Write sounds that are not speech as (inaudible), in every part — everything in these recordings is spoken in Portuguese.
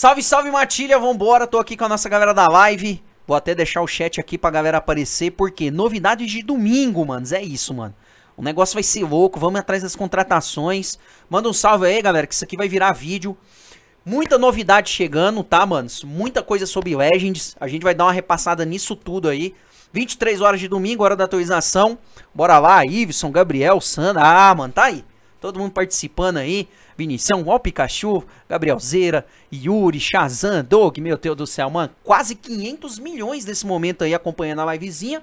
Salve, salve Matilha, vambora, tô aqui com a nossa galera da live. Vou até deixar o chat aqui pra galera aparecer, porque novidade de domingo, mano, é isso, mano. O negócio vai ser louco, vamos atrás das contratações. Manda um salve aí, galera, que isso aqui vai virar vídeo. Muita novidade chegando, tá, manos? Muita coisa sobre Legends, a gente vai dar uma repassada nisso tudo aí. 23 horas de domingo, hora da atualização. Bora lá, Iveson, Gabriel, Sandra. Ah, mano, tá aí. Todo mundo participando aí. Vinição, ó Pikachu, Gabriel Zeira, Yuri, Shazam, Doug, meu Deus do céu, mano, quase 500 milhões nesse momento aí acompanhando a livezinha.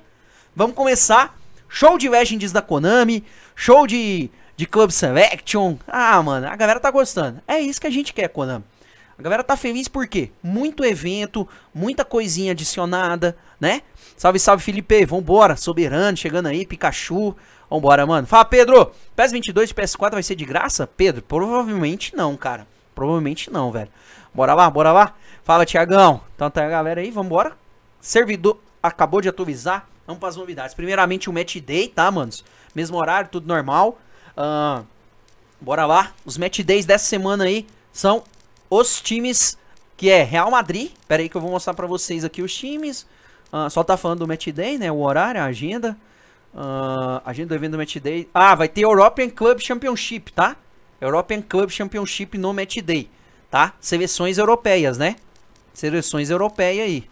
Vamos começar, show de Legends da Konami, show de, de Club Selection, ah, mano, a galera tá gostando, é isso que a gente quer, Konami. A galera tá feliz por quê? Muito evento, muita coisinha adicionada, né? Salve, salve, Felipe. Vambora. Soberano chegando aí, Pikachu. Vambora, mano. Fala, Pedro. ps 22 e PS4 vai ser de graça? Pedro, provavelmente não, cara. Provavelmente não, velho. Bora lá, bora lá. Fala, Tiagão. Então tá a galera aí, vambora. Servidor acabou de atualizar. Vamos para as novidades. Primeiramente o Match Day, tá, manos? Mesmo horário, tudo normal. Uh, bora lá. Os Match Days dessa semana aí são os times que é Real Madrid. Pera aí que eu vou mostrar pra vocês aqui os times. Uh, só tá falando do Match Day, né? O horário, a agenda. Uh, agenda do evento do Match Day. Ah, vai ter European Club Championship, tá? European Club Championship no Match Day, tá? Seleções europeias, né? Seleções europeias aí.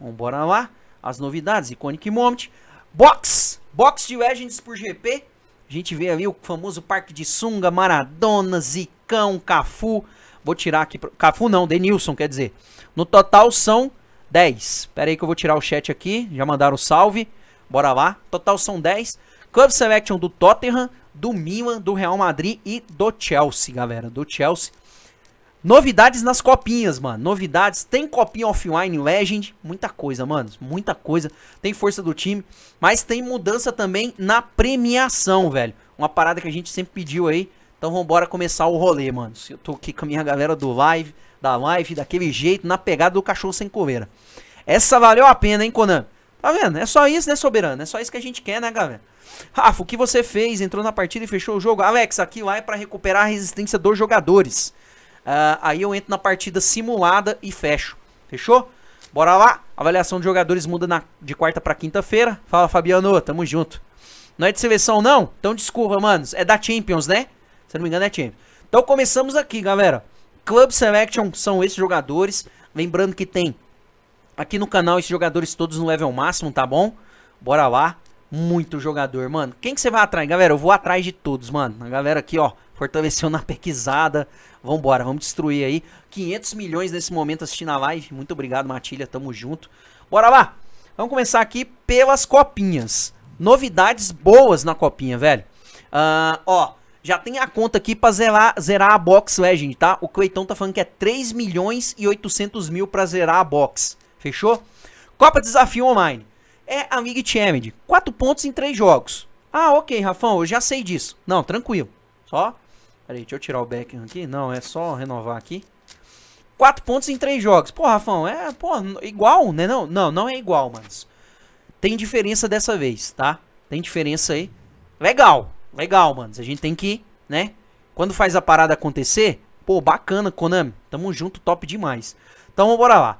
Vambora lá. As novidades, Iconic Moment. Box! Box de Legends por GP. A gente vê ali o famoso parque de sunga, Maradona, Zicão, Cafu. Vou tirar aqui. Cafu não, Denilson, quer dizer. No total são 10. Pera aí que eu vou tirar o chat aqui. Já mandaram o salve. Bora lá. Total são 10. Club Selection do Tottenham, do Milan, do Real Madrid e do Chelsea, galera. Do Chelsea. Novidades nas copinhas, mano. Novidades. Tem copinha offline, Legend. Muita coisa, mano. Muita coisa. Tem força do time. Mas tem mudança também na premiação, velho. Uma parada que a gente sempre pediu aí. Então vambora começar o rolê, mano. Eu tô aqui com a minha galera do live, da live, daquele jeito, na pegada do cachorro sem coveira. Essa valeu a pena, hein, Conan? Tá vendo? É só isso, né, Soberano? É só isso que a gente quer, né, galera? Rafa, o que você fez? Entrou na partida e fechou o jogo? Alex, aqui lá é pra recuperar a resistência dos jogadores. Uh, aí eu entro na partida simulada e fecho. Fechou? Bora lá. avaliação de jogadores muda na, de quarta pra quinta-feira. Fala, Fabiano. Tamo junto. Não é de seleção, não? Então desculpa, manos. É da Champions, né? Se não me engano é Champions. Então começamos aqui, galera. Club Selection são esses jogadores. Lembrando que tem aqui no canal esses jogadores todos no level máximo, tá bom? Bora lá. Muito jogador, mano. Quem que você vai atrás, galera? Eu vou atrás de todos, mano. A galera aqui, ó, fortaleceu na (laughs) pequizada. Vambora, vamos destruir aí. 500 milhões nesse momento assistindo a live. Muito obrigado, Matilha. Tamo junto. Bora lá. Vamos começar aqui pelas copinhas. Novidades boas na copinha, velho. Uh, ó, já tem a conta aqui pra zerar, zerar a box Legend, tá? O Cleitão tá falando que é 3 milhões e 800 mil pra zerar a box. Fechou? Copa Desafio Online. É a League Challenge. 4 pontos em 3 jogos. Ah, ok, Rafão, eu já sei disso. Não, tranquilo. Só... Peraí, deixa eu tirar o Beckham aqui. Não, é só renovar aqui. 4 pontos em 3 jogos. Pô, Rafão, é pô, igual, né? Não, não, não é igual, mas Tem diferença dessa vez, tá? Tem diferença aí. Legal legal, mano. A gente tem que, né? Quando faz a parada acontecer, pô, bacana, Konami. Tamo junto, top demais. Então, bora lá.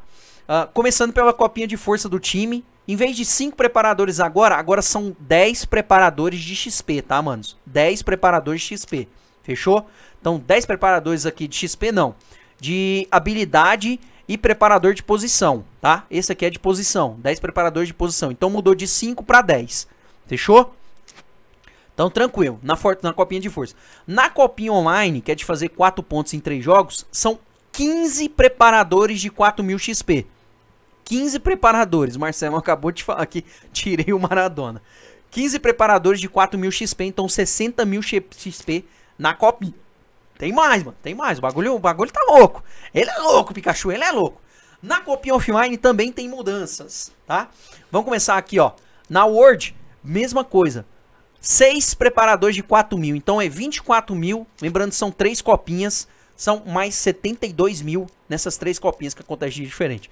Uh, começando pela copinha de força do time. Em vez de 5 preparadores agora, agora são 10 preparadores de XP, tá, manos? 10 preparadores de XP. Fechou? Então, 10 preparadores aqui de XP, não. De habilidade e preparador de posição, tá? Esse aqui é de posição. 10 preparadores de posição. Então, mudou de 5 para 10. Fechou? Então, tranquilo, na, for na copinha de força. Na copinha online, que é de fazer 4 pontos em 3 jogos, são 15 preparadores de 4000 XP. 15 preparadores. Marcelo acabou de falar que (laughs) tirei o Maradona. 15 preparadores de 4000 XP, então 60 mil XP na copinha. Tem mais, mano, tem mais. O bagulho, o bagulho tá louco. Ele é louco, Pikachu, ele é louco. Na copinha offline também tem mudanças, tá? Vamos começar aqui, ó. Na Word, mesma coisa seis preparadores de 4 mil. Então é 24 mil. Lembrando, são três copinhas. São mais 72 mil nessas três copinhas que acontece de diferente.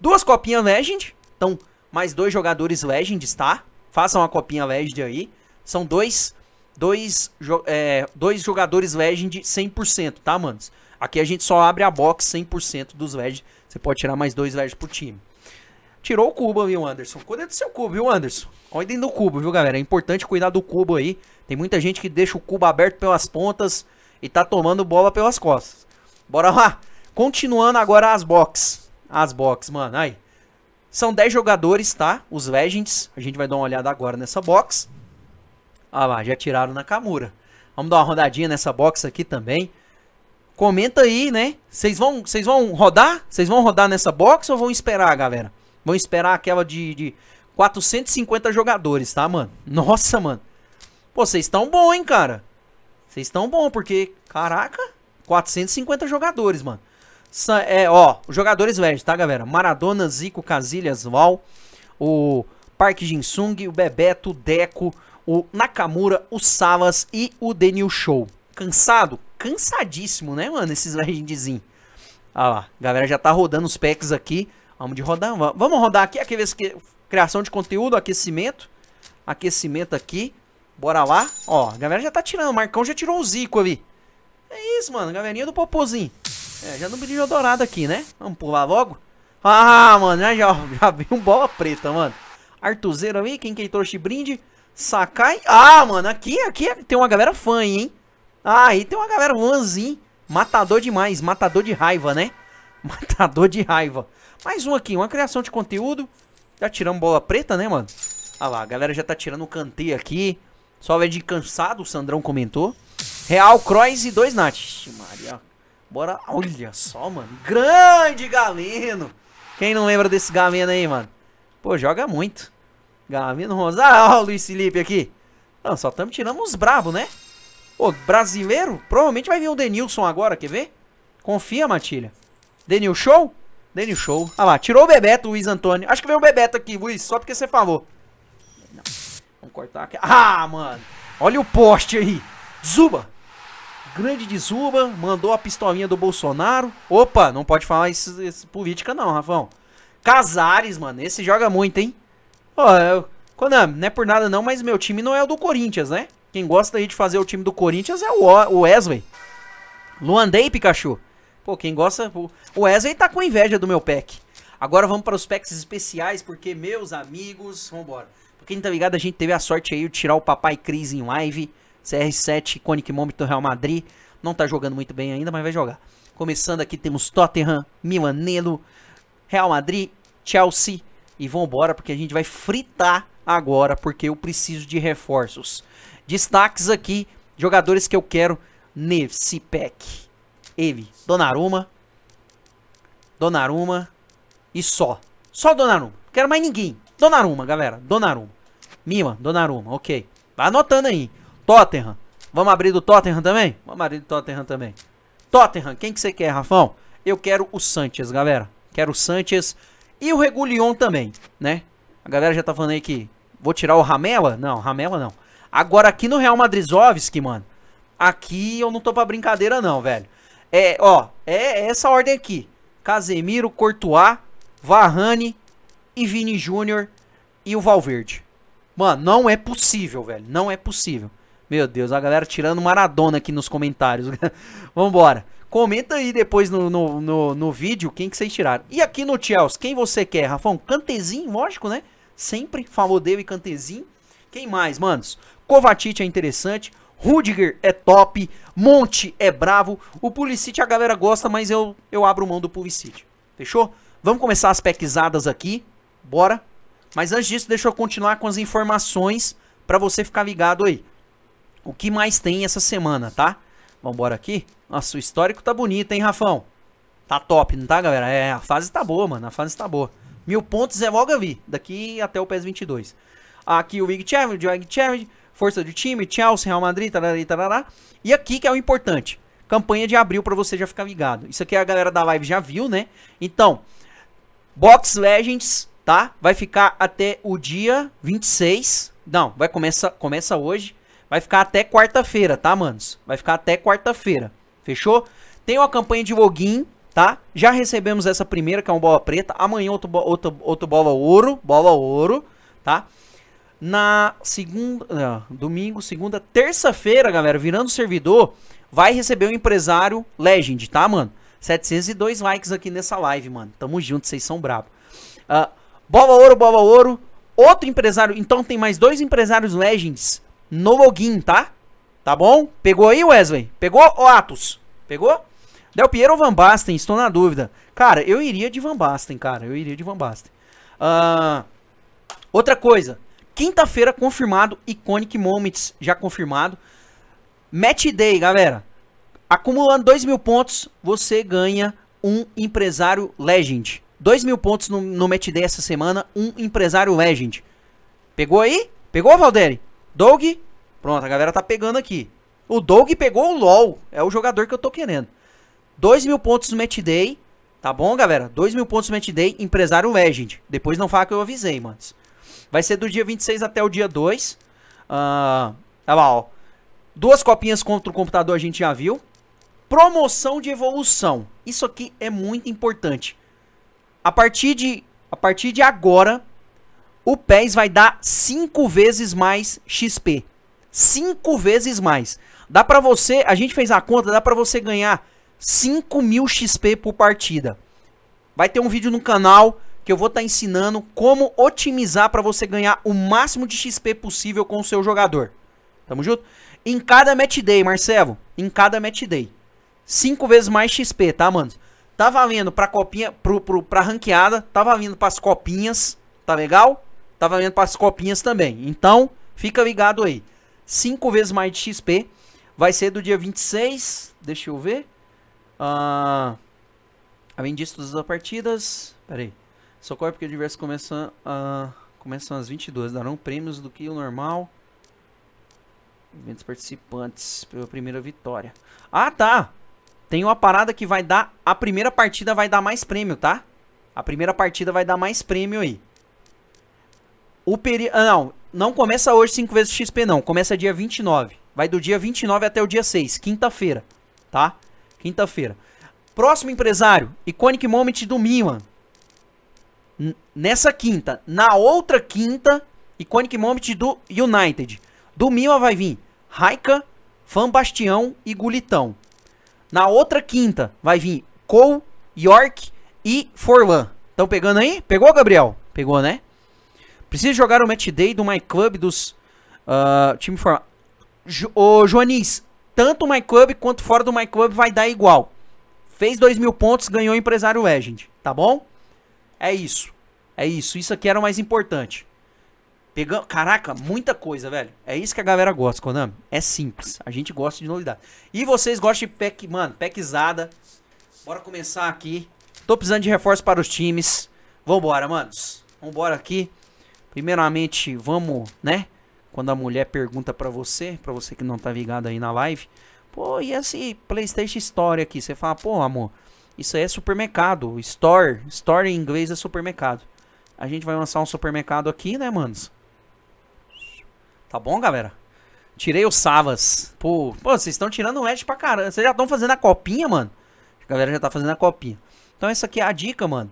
Duas copinhas Legend. Então, mais dois jogadores legend, tá? Façam a copinha Legend aí. São dois, dois, é, dois jogadores Legend 100%, tá, manos? Aqui a gente só abre a box 100% dos legend, Você pode tirar mais dois legend por time. Tirou o cubo, viu, Anderson? Cuida do seu cubo, viu, Anderson? Cuidem do cubo, viu, galera? É importante cuidar do cubo aí. Tem muita gente que deixa o cubo aberto pelas pontas e tá tomando bola pelas costas. Bora lá. Continuando agora as box. As box, mano. Aí. São 10 jogadores, tá? Os Legends. A gente vai dar uma olhada agora nessa box. Ah lá, já tiraram na Kamura. Vamos dar uma rodadinha nessa box aqui também. Comenta aí, né? Vocês vão, vocês vão rodar? Vocês vão rodar nessa box ou vão esperar, galera? Vão esperar aquela de, de 450 jogadores, tá, mano? Nossa, mano. Pô, vocês estão bom, hein, cara? Vocês estão bom, porque, caraca, 450 jogadores, mano. É, ó, jogadores velhos, tá, galera? Maradona, Zico, Casilhas, Val, o Park Jinsung, o Bebeto, o Deco, o Nakamura, o Salas e o Denil Show. Cansado? Cansadíssimo, né, mano, esses legendzinhos. Ah lá, a galera já tá rodando os packs aqui. Vamos de rodar. Vamos rodar aqui. Aqui que criação de conteúdo, aquecimento. Aquecimento aqui. Bora lá. Ó, a galera já tá tirando. O Marcão já tirou o Zico ali. É isso, mano. Galerinha do Popozinho. É, já não brilhou dourado aqui, né? Vamos pular logo. Ah, mano. Né, já, (laughs) já, já vi um bola preta, mano. Artuzeiro ali. Quem que ele trouxe brinde? Sakai. Ah, mano. Aqui, aqui tem uma galera fã, hein? Ah, aí tem uma galera fãzinha. Matador demais. Matador de raiva, né? (laughs) Matador de raiva. Mais um aqui, uma criação de conteúdo. Já tiramos bola preta, né, mano? Ah lá, a galera já tá tirando o canteio aqui. Só vai é de cansado, o Sandrão comentou. Real, Cross e dois Nats. Maria. Bora, olha só, mano. Grande Galeno. Quem não lembra desse Galeno aí, mano? Pô, joga muito. Galeno Rosário. Ah, o Luiz Felipe aqui. Não, só estamos tirando os brabo, né? Pô, brasileiro? Provavelmente vai vir o Denilson agora, quer ver? Confia, Matilha. Denil Show? Denil Show. Ah lá, tirou o Bebeto, o Luiz Antônio. Acho que veio o Bebeto aqui, Luiz, só porque você falou. Não. Vamos cortar aqui. Ah, mano. Olha o poste aí. Zuba. Grande de Zuba. Mandou a pistolinha do Bolsonaro. Opa, não pode falar isso, isso política não, Rafão. Casares, mano. Esse joga muito, hein? Ó, eu... Konami, é, não é por nada não, mas meu time não é o do Corinthians, né? Quem gosta aí de fazer o time do Corinthians é o Wesley. Luandei, Pikachu. Pô, quem gosta. O Wesley tá com inveja do meu pack. Agora vamos para os packs especiais, porque, meus amigos, vambora. Pra quem tá ligado, a gente teve a sorte aí de tirar o Papai Cris em live. CR7, Conic Momento do Real Madrid. Não tá jogando muito bem ainda, mas vai jogar. Começando aqui, temos Tottenham, Milanelo, Real Madrid, Chelsea. E vambora, porque a gente vai fritar agora, porque eu preciso de reforços. Destaques aqui, jogadores que eu quero nesse pack ele, Donnarumma, Donnarumma e só. Só Donnarumma. Não quero mais ninguém. Donnarumma, galera. Donnarumma. Mima, Donnarumma, ok. Vai anotando aí. Tottenham. Vamos abrir do Tottenham também? Vamos abrir do Tottenham também. Tottenham, quem que você quer, Rafão? Eu quero o Sanchez, galera. Quero o Sanchez e o Regulion também, né? A galera já tá falando aí que vou tirar o Ramela? Não, Ramela não. Agora aqui no Real Madrizovski, mano, aqui eu não tô pra brincadeira não, velho. É, ó, é essa ordem aqui. Casemiro, Courtois, Varane e Vini Júnior e o Valverde. Mano, não é possível, velho. Não é possível. Meu Deus, a galera tirando Maradona aqui nos comentários. (laughs) Vambora. Comenta aí depois no, no, no, no, vídeo quem que vocês tiraram. E aqui no Chelsea, quem você quer, Rafão? Cantezinho, lógico, né? Sempre falou dele e Cantezinho. Quem mais, manos? Kovacic é interessante. Rudiger é top, Monte é bravo. O Pulisic a galera gosta, mas eu, eu abro mão do Pulisic. Fechou? Vamos começar as pequisadas aqui. Bora. Mas antes disso, deixa eu continuar com as informações para você ficar ligado aí. O que mais tem essa semana, tá? Vambora aqui. Nossa, o histórico tá bonito, hein, Rafão? Tá top, não tá, galera? É, a fase tá boa, mano. A fase tá boa. Mil pontos é logo vi. Daqui até o PES 22. Aqui o Big Challenge, o Big Challenge força de time, Chelsea, Real Madrid, tarari, tarará. E aqui que é o importante, campanha de abril para você já ficar ligado. Isso aqui a galera da live já viu, né? Então, Box Legends, tá? Vai ficar até o dia 26. Não, vai começar, começa hoje. Vai ficar até quarta-feira, tá, manos? Vai ficar até quarta-feira. Fechou? Tem uma campanha de login, tá? Já recebemos essa primeira, que é uma bola preta. Amanhã outro, outro, outro bola ouro, bola ouro, tá? na segunda, ah, domingo, segunda, terça-feira, galera, virando servidor, vai receber o empresário Legend, tá, mano? 702 likes aqui nessa live, mano. Tamo junto, vocês são brabo. Uh, Bova Ouro, Bova Ouro. Outro empresário. Então tem mais dois empresários Legends no login, tá? Tá bom? Pegou aí, Wesley? Pegou, o Atos? Pegou? Del Piero ou Van Basten? Estou na dúvida. Cara, eu iria de Van Basten, cara. Eu iria de Van Basten. Uh, outra coisa. Quinta-feira confirmado, Iconic Moments já confirmado. Match Day, galera. Acumulando 2 mil pontos, você ganha um empresário Legend. 2 mil pontos no, no Match Day essa semana, um empresário Legend. Pegou aí? Pegou, Valderi? Doug? Pronto, a galera tá pegando aqui. O Doug pegou o LOL, é o jogador que eu tô querendo. 2 mil pontos no Match Day, tá bom, galera? 2 mil pontos no Match Day, empresário Legend. Depois não fala que eu avisei, mano. Vai ser do dia 26 até o dia 2. Ah, olha lá, ó. Duas copinhas contra o computador a gente já viu. Promoção de evolução. Isso aqui é muito importante. A partir de, a partir de agora, o PES vai dar 5 vezes mais XP. 5 vezes mais. Dá pra você, a gente fez a conta, dá pra você ganhar 5 mil XP por partida. Vai ter um vídeo no canal que eu vou estar tá ensinando como otimizar para você ganhar o máximo de XP possível com o seu jogador. Tamo junto? Em cada match day, Marcelo, em cada match day. Cinco vezes mais XP, tá, mano? Tá valendo pra copinha, pro, pro, pra ranqueada, tá valendo pras copinhas, tá legal? Tá valendo pras copinhas também. Então, fica ligado aí. Cinco vezes mais de XP. Vai ser do dia 26, deixa eu ver. Ah, além disso, todas as partidas, peraí. Só corre porque o universo começa a... começam às 22. Darão prêmios do que o normal. Eventos participantes pela primeira vitória. Ah, tá! Tem uma parada que vai dar... A primeira partida vai dar mais prêmio, tá? A primeira partida vai dar mais prêmio aí. O peri... Ah, não, não começa hoje 5 vezes XP, não. Começa dia 29. Vai do dia 29 até o dia 6, quinta-feira, tá? Quinta-feira. Próximo empresário, Iconic Moment do Milan nessa quinta. Na outra quinta, Iconic Moment do United. Do Mima vai vir Raika, Fan Bastião e Gulitão. Na outra quinta vai vir Cole, York e Forlan. Estão pegando aí? Pegou, Gabriel? Pegou, né? Precisa jogar o match day do My Club dos uh, time forma. Jo Ô, Joanis, tanto o My Club quanto fora do My Club vai dar igual. Fez 2 mil pontos, ganhou o empresário Legend, tá bom? É isso. É isso, isso aqui era o mais importante. Pegando, caraca, muita coisa, velho. É isso que a galera gosta, Konami. É simples. A gente gosta de novidade. E vocês gostam de pack, mano, packzada. Bora começar aqui. Tô precisando de reforço para os times. Vambora, manos. Vambora aqui. Primeiramente, vamos, né? Quando a mulher pergunta para você, para você que não tá ligado aí na live, pô, e esse PlayStation Store aqui? Você fala, pô, amor, isso aí é supermercado. Store, store em inglês é supermercado. A gente vai lançar um supermercado aqui, né, manos? Tá bom, galera? Tirei o Savas. Pô, pô vocês estão tirando o Edge pra caramba. Vocês já estão fazendo a copinha, mano? A galera já tá fazendo a copinha. Então essa aqui é a dica, mano.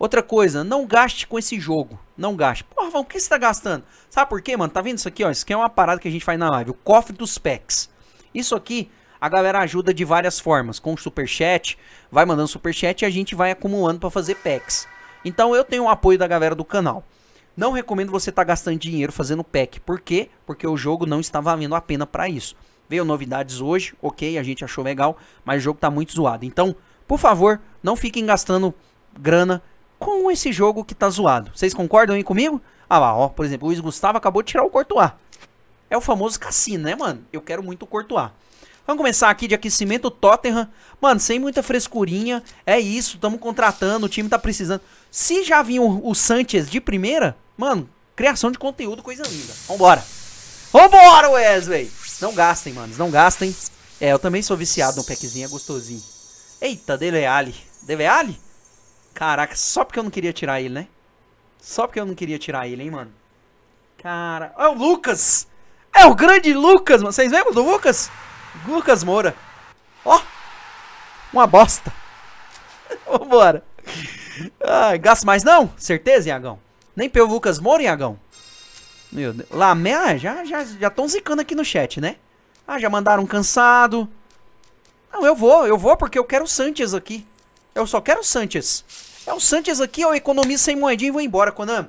Outra coisa, não gaste com esse jogo. Não gaste. Porra, vão, o que você tá gastando? Sabe por quê, mano? Tá vendo isso aqui, ó? Isso aqui é uma parada que a gente faz na live. O cofre dos packs. Isso aqui, a galera ajuda de várias formas. Com super chat, vai mandando super chat e a gente vai acumulando para fazer packs. Então eu tenho o apoio da galera do canal. Não recomendo você estar tá gastando dinheiro fazendo pack. Por quê? Porque o jogo não está valendo a pena para isso. Veio novidades hoje, ok, a gente achou legal, mas o jogo está muito zoado. Então, por favor, não fiquem gastando grana com esse jogo que tá zoado. Vocês concordam aí comigo? Ah lá, ó, por exemplo, o Luiz Gustavo acabou de tirar o A. É o famoso cassino, né, mano? Eu quero muito o A. Vamos começar aqui de aquecimento, Tottenham. Mano, sem muita frescurinha, é isso, estamos contratando, o time tá precisando. Se já vinha o, o Sanchez de primeira, mano, criação de conteúdo, coisa linda. Vambora. Vambora, Wesley! Não gastem, mano, não gastem. É, eu também sou viciado no packzinho, é gostosinho. Eita, Dele Alli. Dele Alli? Caraca, só porque eu não queria tirar ele, né? Só porque eu não queria tirar ele, hein, mano. Cara, é o Lucas! É o grande Lucas, mano. Vocês lembram do Lucas? Lucas Moura. Ó! Oh, uma bosta. (laughs) Vambora. Ai, gasto mais não? Certeza, Iagão? Nem pelo Lucas Moura, Iagão? Meu Deus. Lamé, ah, já já já estão zicando aqui no chat, né? Ah, já mandaram cansado. Não, eu vou, eu vou porque eu quero o Sanches aqui. Eu só quero o Sanches. É o Sanches aqui, eu economizo sem moedinha e vou embora, Konami.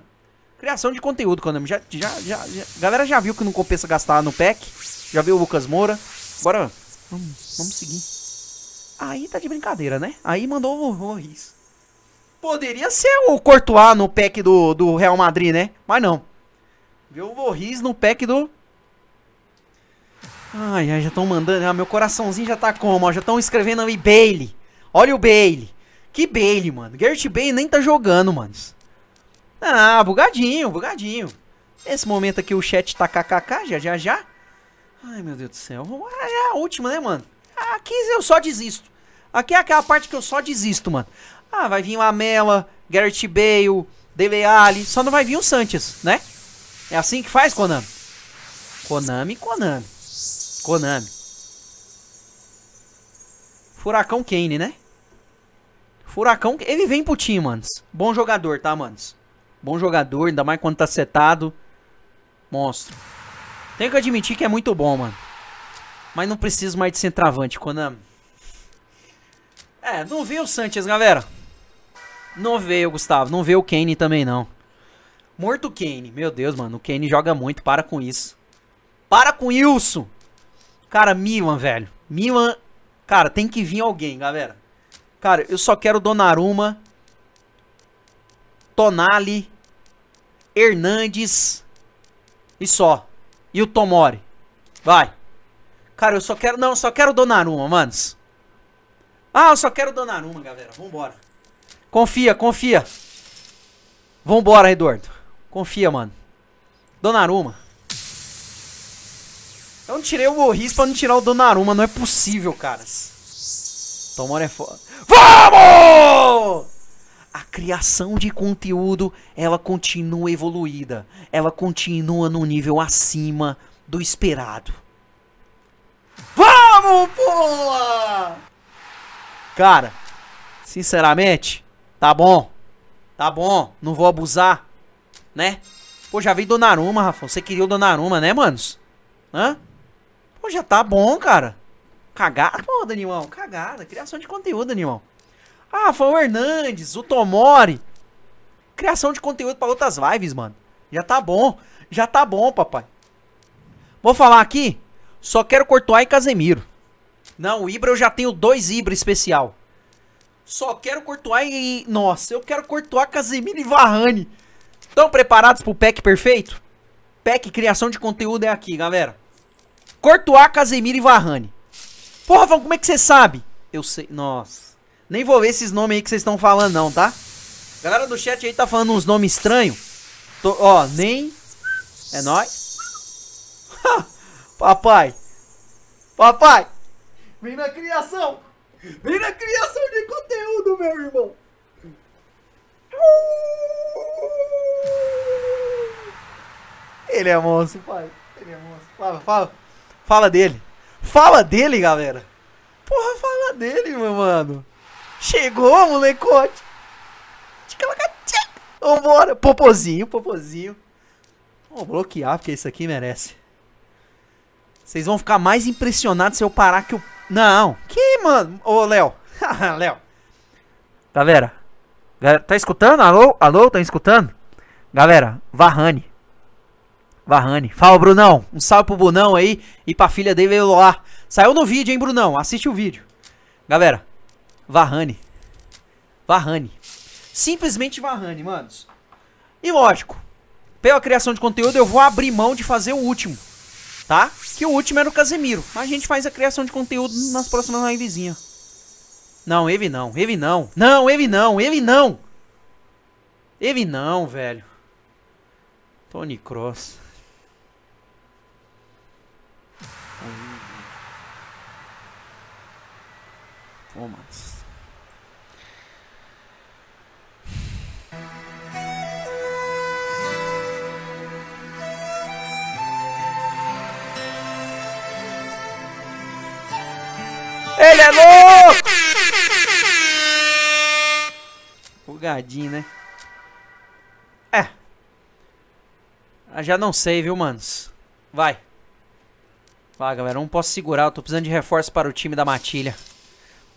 Criação de conteúdo, Konami. Já, já, já, já, Galera já viu que não compensa gastar no pack. Já viu o Lucas Moura. Bora. Vamos, vamos seguir. Aí tá de brincadeira, né? Aí mandou o Morris. Poderia ser o Courtois no pack do, do Real Madrid, né? Mas não. Viu o Vorris no pack do... Ai, ai, já estão mandando. Ah, meu coraçãozinho já tá como? Ó, já estão escrevendo aí Bailey. Olha o Bailey. Que Bailey, mano. Gert Bailey nem tá jogando, mano. Ah, bugadinho, bugadinho. Nesse momento aqui o chat tá kkk, já já já. Ai, meu Deus do céu. Ah, é a última, né, mano? Aqui eu só desisto. Aqui é aquela parte que eu só desisto, mano. Ah, vai vir o Amela, Garrett Bale, Dele Só não vai vir o Sanches, né? É assim que faz, Konami. Konami, Konami. Konami. Furacão Kane, né? Furacão, ele vem pro time, manos. Bom jogador, tá, manos? Bom jogador, ainda mais quando tá setado. Monstro. Tenho que admitir que é muito bom, mano. Mas não preciso mais de centroavante, Konami. É, não veio o Sanchez, galera. Não veio, Gustavo. Não veio o Kane também, não. Morto o Kane. Meu Deus, mano. O Kane joga muito. Para com isso. Para com isso! Cara, Milan, velho. Milan... Cara, tem que vir alguém, galera. Cara, eu só quero Donnarumma. Tonali. Hernandes. E só e o Tomori. Vai. Cara, eu só quero... Não, eu só quero o Donnarumma, manos. Ah, eu só quero o Donnarumma, galera. Vambora. Confia, confia. Vambora, Eduardo. Confia, mano. Donnarumma. Eu não tirei o Morris pra não tirar o Donnarumma. Não é possível, caras. Tomori é foda. Vamos! a criação de conteúdo ela continua evoluída, ela continua no nível acima do esperado. Vamos, pula! Cara, sinceramente, tá bom. Tá bom, não vou abusar, né? Pô, já vi Donnarumma, Rafa. Você queria o Donnarumma, né, manos? Hã? Pô, já tá bom, cara. Cagada, pô, Danilão. Cagada. Criação de conteúdo, Danilão. Ah, o Hernandes, o Tomori. Criação de conteúdo para outras lives, mano. Já tá bom. Já tá bom, papai. Vou falar aqui. Só quero Courtois e Casemiro. Não, o Ibra eu já tenho dois Ibra especial. Só quero Courtois e... Nossa, eu quero Courtois, Casemiro e Varane. Estão preparados pro pack perfeito? Pack criação de conteúdo é aqui, galera. Courtois, Casemiro e Varane. Porra, como é que você sabe? Eu sei... Nossa... Nem vou ver esses nomes aí que vocês estão falando, não, tá? Galera do chat aí tá falando uns nomes estranhos. Tô, ó, nem. É nóis. (laughs) Papai. Papai. Vem na criação. Vem na criação de conteúdo, meu irmão. Ele é monstro, pai. Ele é monstro. Fala, fala. Fala dele. Fala dele, galera. Porra, fala dele, meu mano. Chegou, molecote. Vambora. Popozinho, popozinho. Vou bloquear, porque isso aqui merece. Vocês vão ficar mais impressionados se eu parar que o... Eu... Não. Que, mano? Ô, Léo. (laughs) Léo. Galera. Galera, tá escutando? Alô? Alô, tá escutando? Galera, Varrane. Varrane. Fala, Brunão. Um salve pro Brunão aí e pra filha dele, lá. Saiu no vídeo, hein, Brunão? Assiste o vídeo. Galera, Vahane. Vahane. Simplesmente Vahane, manos. E lógico, pela criação de conteúdo eu vou abrir mão de fazer o último, tá? Que o último era o Casemiro. Mas a gente faz a criação de conteúdo nas próximas livezinhas. Não, ele não, ele não. Não, ele não, ele não. Ele não, velho. Tony Cross. Romance. Ele é louco! Bugadinho, né? É. Eu já não sei, viu, manos? Vai. Vai, galera. Não posso segurar. Eu tô precisando de reforço para o time da Matilha.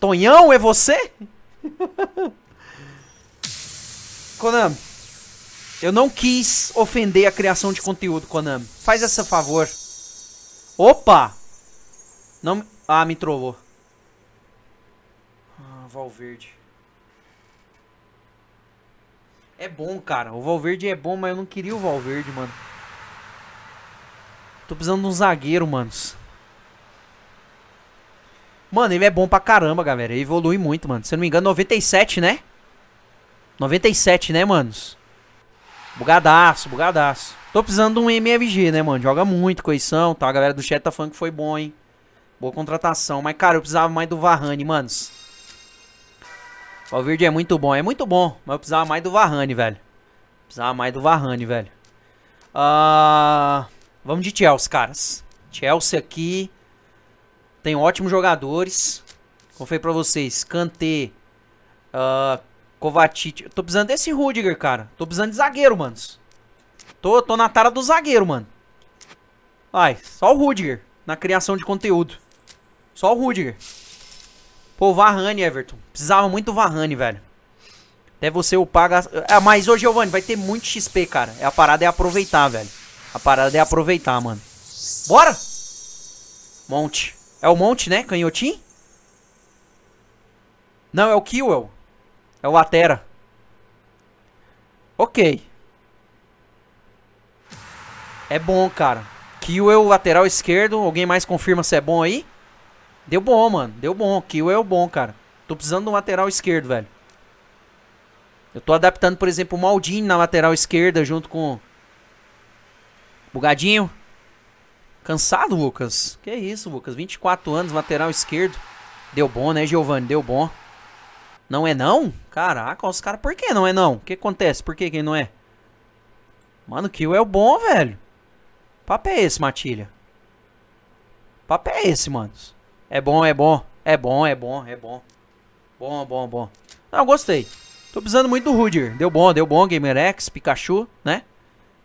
Tonhão, é você? Konami, eu não quis ofender a criação de conteúdo, Konami. Faz essa favor. Opa! Não... Ah, me trollou. Ah, Valverde. É bom, cara. O Valverde é bom, mas eu não queria o Valverde, mano. Tô precisando de um zagueiro, manos. Mano, ele é bom pra caramba, galera. Ele evolui muito, mano. Se eu não me engano, 97, né? 97, né, manos? Bugadaço, bugadaço. Tô precisando de um MFG, né, mano? Joga muito, coição, tá? A galera do chat tá falando que foi bom, hein? Boa contratação. Mas, cara, eu precisava mais do Varane, manos. O Valverde é muito bom. É muito bom, mas eu precisava mais do Varane, velho. Precisava mais do Varane, velho. Ah, vamos de Chelsea, caras. Chelsea aqui. Tem ótimos jogadores. Como falei pra vocês, Kanté, uh, Kovacic. Tô precisando desse Rudiger, cara. Tô precisando de zagueiro, manos. Tô, tô na tara do zagueiro, mano. Vai, só o Rudiger na criação de conteúdo. Só o Rudiger. Pô, Varane, Everton. Precisava muito do Varane, velho. Até você o paga. Ah, mas ô Giovanni, vai ter muito XP, cara. A parada é aproveitar, velho. A parada é aproveitar, mano. Bora! Monte. É o Monte, né? Canhotim? Não, é o Kiwell. É o Latera. Ok. É bom, cara. Kiwell, lateral esquerdo. Alguém mais confirma se é bom aí? Deu bom, mano. Deu bom. Kiwell é bom, cara. Tô precisando de um lateral esquerdo, velho. Eu tô adaptando, por exemplo, o Maldini na lateral esquerda junto com... Bugadinho. Cansado, Lucas? Que isso, Lucas? 24 anos, lateral esquerdo. Deu bom, né, Giovanni? Deu bom. Não é não? Caraca, os caras... Por que não é não? O que acontece? Por que que não é? Mano, que é o bom, velho. papo é esse, Matilha. papo é esse, mano. É bom, é bom. É bom, é bom, é bom. Bom, bom, bom. Não, ah, gostei. Tô precisando muito do Rudier. Deu bom, deu bom. GamerX, Pikachu, né?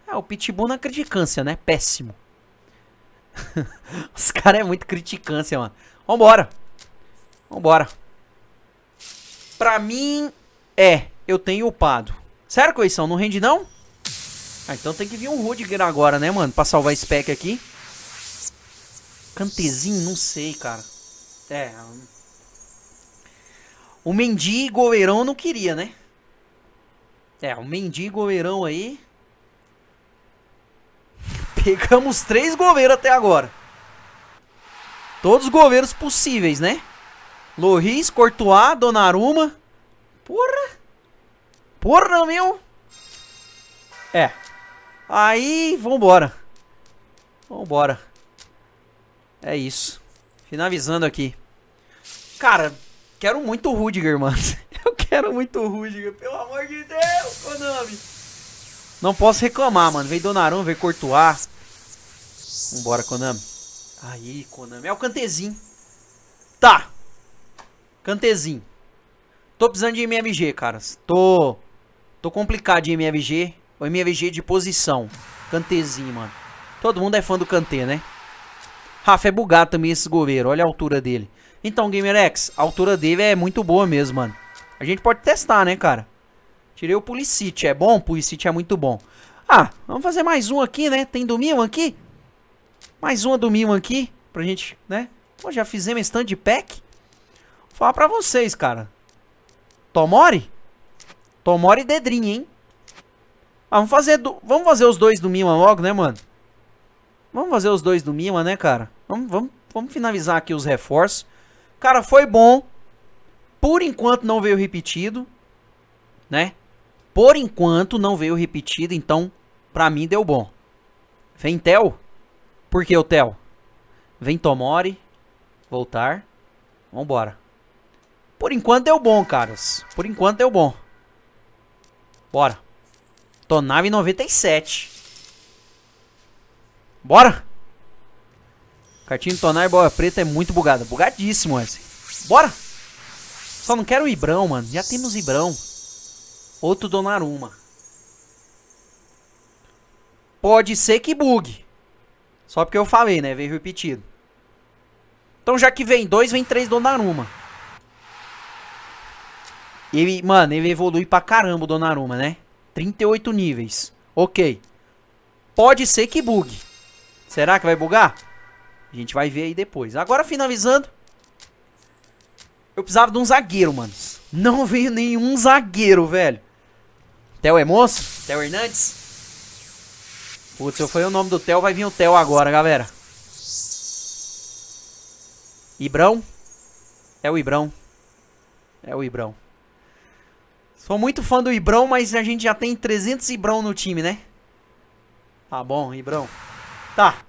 É, o Pitbull na criticância, né? Péssimo. (laughs) Os caras é muito criticância, mano. Vambora. Vambora. Pra mim, é. Eu tenho upado. Sério, Coição? Não rende, não? Ah, então tem que vir um Rudiger agora, né, mano? Pra salvar esse pack aqui. Cantezinho? Não sei, cara. É. O Mendy e goleirão não queria, né? É, o Mendy e goleirão aí. Pegamos três goleiros até agora. Todos os goleiros possíveis, né? Loris, Courtois, Donnarumma. Porra! Porra, meu! É. Aí, vambora. Vambora. É isso. Finalizando aqui. Cara, quero muito o Rudiger, mano. (laughs) Eu quero muito o Rudiger. Pelo amor de Deus, Konami. Não posso reclamar, mano. Veio Donnarumma, veio Courtois. Vambora, Konami. Aí, Konami. É o Cantezinho. Tá. Cantezinho. Tô precisando de MFG, caras. Tô... Tô complicado de MFG. Ou MFG de posição. Cantezinho, mano. Todo mundo é fã do Cante né? Rafa, é bugado também esse goleiro. Olha a altura dele. Então, GamerX, a altura dele é muito boa mesmo, mano. A gente pode testar, né, cara? Tirei o Pulisic. É bom? Pulisic é muito bom. Ah, vamos fazer mais um aqui, né? Tem domingo aqui? Mais uma do Mima aqui, pra gente, né? Pô, já fizemos stand de pack. Vou falar pra vocês, cara. Tomori? Tomori e Dedrinho, hein? Ah, vamos fazer, do... vamos fazer os dois do Mima logo, né, mano? Vamos fazer os dois do Mima, né, cara? Vamos, vamos, vamos finalizar aqui os reforços. Cara, foi bom. Por enquanto não veio repetido, né? Por enquanto não veio repetido, então pra mim deu bom. Ventel, por que, Theo? Vem Tomori. Voltar. Vambora. Por enquanto é o bom, caras. Por enquanto é o bom. Bora. Tonave 97. Bora. Cartinho Tonar e Boa Preta é muito bugada. Bugadíssimo esse. Bora. Só não quero o Ibrão, mano. Já temos Ibrão. Outro Donnarumma. Pode ser que bugue. Só porque eu falei, né? Veio repetido. Então já que vem dois, vem três Donnarumma. Ele, mano, ele evolui pra caramba o Donnarumma, né? 38 níveis. Ok. Pode ser que bugue. Será que vai bugar? A gente vai ver aí depois. Agora finalizando. Eu precisava de um zagueiro, mano. Não veio nenhum zagueiro, velho. Theo Emoço, é Theo Hernandes. Putz, eu falei o nome do Theo, vai vir o Theo agora, galera. Ibrão? É o Ibrão. É o Ibrão. Sou muito fã do Ibrão, mas a gente já tem 300 Ibrão no time, né? Tá bom, Ibrão. Tá.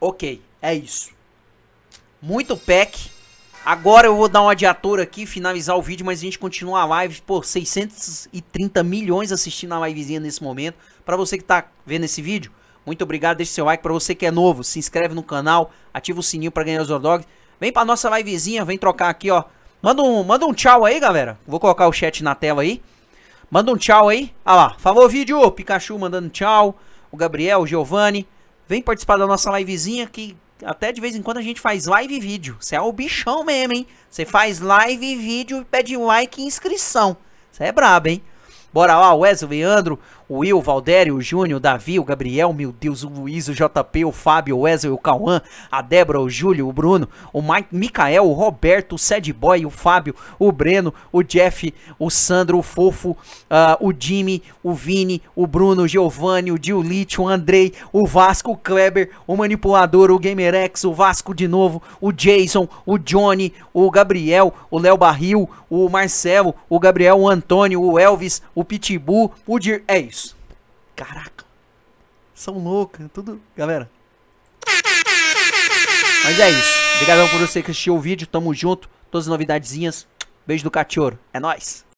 Ok, é isso. Muito pack. Agora eu vou dar uma adiatura aqui, finalizar o vídeo, mas a gente continua a live. Pô, 630 milhões assistindo a livezinha nesse momento. Para você que está vendo esse vídeo, muito obrigado, deixe seu like. Para você que é novo, se inscreve no canal, ativa o sininho para ganhar os hot Vem para nossa livezinha, vem trocar aqui, ó. Manda um, manda um tchau aí, galera. Vou colocar o chat na tela aí. Manda um tchau aí. Ah lá, falou vídeo, Pikachu mandando tchau. O Gabriel, o Giovanni. Vem participar da nossa livezinha que até de vez em quando a gente faz live e vídeo. Você é o bichão mesmo, hein? Você faz live e vídeo, pede like e inscrição. Você é brabo, hein? Bora lá, Wesley, Leandro, o Will, o Valdério, o Júnior, o Davi, o Gabriel, meu Deus, o Luiz, o JP, o Fábio, o Wesley, o Cauã, a Débora, o Júlio, o Bruno, o Mike, o Roberto, o Sad Boy, o Fábio, o Breno, o Jeff, o Sandro, o Fofo, uh, o Jimmy, o Vini, o Bruno, o Giovanni, o Diolite, o Andrei, o Vasco, o Kleber, o Manipulador, o Gamerex, o Vasco de novo, o Jason, o Johnny, o Gabriel, o Léo Barril, o Marcelo, o Gabriel, o Antônio, o Elvis, o o Pitbull, o Dir. É isso. Caraca. São loucas, tudo. Galera. Mas é isso. Obrigadão por você que assistiu o vídeo. Tamo junto. Todas as novidadezinhas. Beijo do cachorro. É nóis.